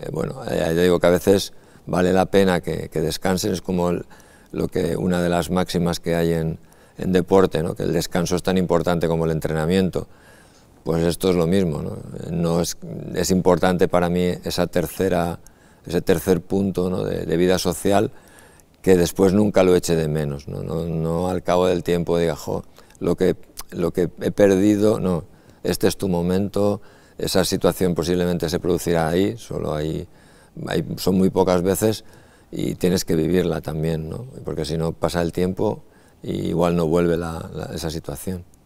Eh, bueno, ya digo que a veces vale la pena que, descansen, es como lo que una de las máximas que hay en, deporte, ¿no? que el descanso es tan importante como el entrenamiento. Pues esto es lo mismo, ¿no? es, importante para mí esa tercera, ese tercer punto de, vida social que después nunca lo eche de menos, no, al cabo del tiempo diga, jo, lo que, lo que he perdido, no, este es tu momento, esa situación posiblemente se producirá ahí, solo ahí, son muy pocas veces y tienes que vivirla también, ¿no? porque si no pasa el tiempo y igual no vuelve esa situación.